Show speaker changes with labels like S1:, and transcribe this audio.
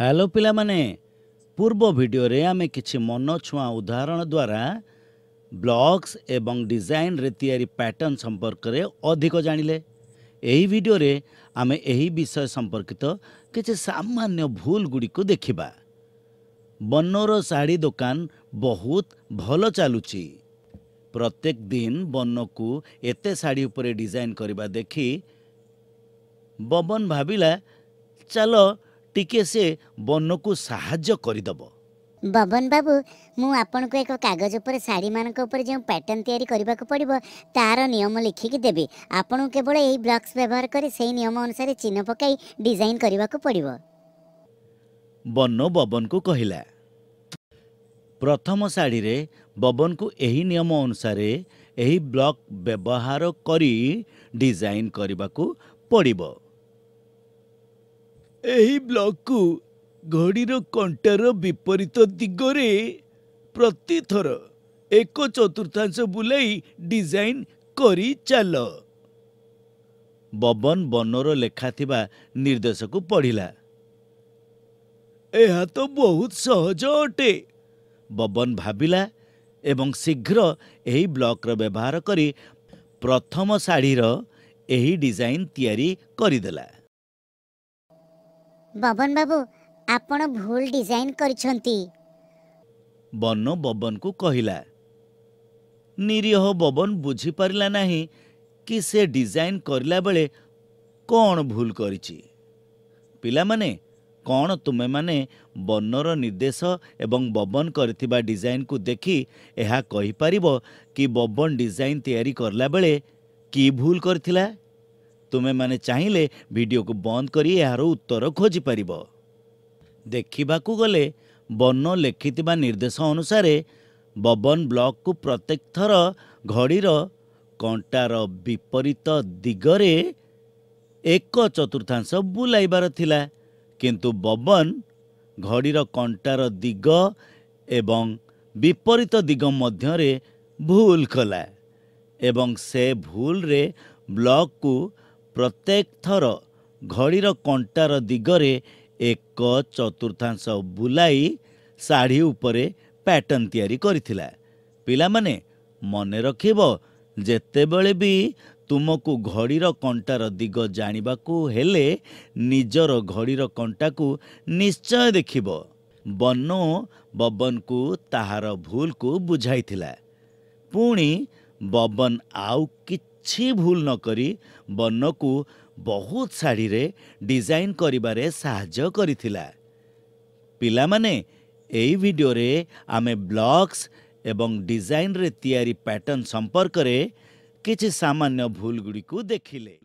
S1: hello ପିଲାମାନେ ପୂର୍ବ ଭିଡ଼ିଓରେ ଆମେ କିଛି ମନଛୁଆଁ ଉଦାହରଣ ଦ୍ୱାରା ବ୍ଲକ୍ସ ଏବଂ ଡିଜାଇନ୍ରେ ତିଆରି ପ୍ୟାଟର୍ନ ସମ୍ପର୍କରେ ଅଧିକ ଜାଣିଲେ ଏହି ଭିଡ଼ିଓରେ ଆମେ ଏହି ବିଷୟ ସମ୍ପର୍କିତ କିଛି ସାମାନ୍ୟ ଭୁଲଗୁଡ଼ିକୁ ଦେଖିବା ବନୋର ଶାଢ଼ୀ ଦୋକାନ ବହୁତ ଭଲ ଚାଲୁଛି ପ୍ରତ୍ୟେକ ଦିନ ବନକୁ ଏତେ ଶାଢ଼ୀ ଉପରେ ଡିଜାଇନ୍ କରିବା ଦେଖି ବବନ ଭାବିଲା ଚାଲ ଟିକେ ସେ ବନକୁ ସାହାଯ୍ୟ କରିଦେବ
S2: ବବନ ବାବୁ ମୁଁ ଆପଣଙ୍କୁ ଏକ କାଗଜ ଉପରେ ଶାଢ଼ୀମାନଙ୍କ ଉପରେ ଯେଉଁ ପ୍ୟାଟର୍ଣ୍ଣ ତିଆରି କରିବାକୁ ପଡ଼ିବ ତାର ନିୟମ ଲେଖିକି ଦେବି ଆପଣଙ୍କୁ କେବଳ ଏହି ବ୍ଲକ୍ସ ବ୍ୟବହାର କରି ସେହି ନିୟମ ଅନୁସାରେ ଚିହ୍ନ ପକାଇ ଡିଜାଇନ୍ କରିବାକୁ ପଡ଼ିବ
S1: ବନ ବବନକୁ କହିଲା ପ୍ରଥମ ଶାଢ଼ୀରେ ବବନକୁ ଏହି ନିୟମ ଅନୁସାରେ ଏହି ବ୍ଲକ୍ ବ୍ୟବହାର କରି ଡିଜାଇନ୍ କରିବାକୁ ପଡ଼ିବ ଏହି ବ୍ଲକ୍କୁ ଘଡ଼ିର କଣ୍ଟାର ବିପରୀତ ଦିଗରେ ପ୍ରତିଥର ଏକ ଚତୁର୍ଥାଂଶ ବୁଲାଇ ଡିଜାଇନ୍ କରି ଚାଲ ବବନ ବନର ଲେଖା ଥିବା ନିର୍ଦ୍ଦେଶକୁ ପଢ଼ିଲା ଏହା ତ ବହୁତ ସହଜ ଅଟେ ବବନ ଭାବିଲା ଏବଂ ଶୀଘ୍ର ଏହି ବ୍ଲକ୍ର ବ୍ୟବହାର କରି ପ୍ରଥମ ଶାଢ଼ୀର ଏହି ଡିଜାଇନ୍ ତିଆରି କରିଦେଲା
S2: ବବନ ବାବୁ ଆପଣ ଭୁଲ ଡିଜାଇନ କରିଛନ୍ତି
S1: ବନ ବବନକୁ କହିଲା ନିରୀହ ବବନ ବୁଝିପାରିଲା ନାହିଁ କି ସେ ଡିଜାଇନ କରିଲା ବେଳେ କ'ଣ ଭୁଲ କରିଛି ପିଲାମାନେ କ'ଣ ତୁମେମାନେ ବନର ନିର୍ଦ୍ଦେଶ ଏବଂ ବବନ କରିଥିବା ଡିଜାଇନକୁ ଦେଖି ଏହା କହିପାରିବ କି ବବନ ଡିଜାଇନ୍ ତିଆରି କଲାବେଳେ କି ଭୁଲ କରିଥିଲା ତୁମେମାନେ ଚାହିଁଲେ ଭିଡ଼ିଓକୁ ବନ୍ଦ କରି ଏହାର ଉତ୍ତର ଖୋଜିପାରିବ ଦେଖିବାକୁ ଗଲେ ବର୍ଣ୍ଣ ଲେଖିଥିବା ନିର୍ଦ୍ଦେଶ ଅନୁସାରେ ବବନ ବ୍ଲକକୁ ପ୍ରତ୍ୟେକ ଥର ଘଡ଼ିର କଣ୍ଟାର ବିପରୀତ ଦିଗରେ ଏକ ଚତୁର୍ଥାଂଶ ବୁଲାଇବାର ଥିଲା କିନ୍ତୁ ବବନ ଘଡ଼ିର କଣ୍ଟାର ଦିଗ ଏବଂ ବିପରୀତ ଦିଗ ମଧ୍ୟରେ ଭୁଲ କଲା ଏବଂ ସେ ଭୁଲରେ ବ୍ଲକକୁ ପ୍ରତ୍ୟେକ ଥର ଘଡ଼ିର କଣ୍ଟାର ଦିଗରେ ଏକ ଚତୁର୍ଥାଂଶ ବୁଲାଇ ଶାଢ଼ୀ ଉପରେ ପ୍ୟାଟର୍ନ ତିଆରି କରିଥିଲା ପିଲାମାନେ ମନେ ରଖିବ ଯେତେବେଳେ ବି ତୁମକୁ ଘଡ଼ିର କଣ୍ଟାର ଦିଗ ଜାଣିବାକୁ ହେଲେ ନିଜର ଘଡ଼ିର କଣ୍ଟାକୁ ନିଶ୍ଚୟ ଦେଖିବ ବନୋ ବବନକୁ ତାହାର ଭୁଲକୁ ବୁଝାଇଥିଲା ପୁଣି ବବନ ଆଉ କିଛି କିଛି ଭୁଲ ନ କରି ବନକୁ ବହୁତ ଶାଢ଼ୀରେ ଡିଜାଇନ୍ କରିବାରେ ସାହାଯ୍ୟ କରିଥିଲା ପିଲାମାନେ ଏହି ଭିଡ଼ିଓରେ ଆମେ ବ୍ଲକ୍ସ ଏବଂ ଡିଜାଇନ୍ରେ ତିଆରି ପ୍ୟାଟର୍ନ ସମ୍ପର୍କରେ କିଛି ସାମାନ୍ୟ ଭୁଲଗୁଡ଼ିକୁ ଦେଖିଲେ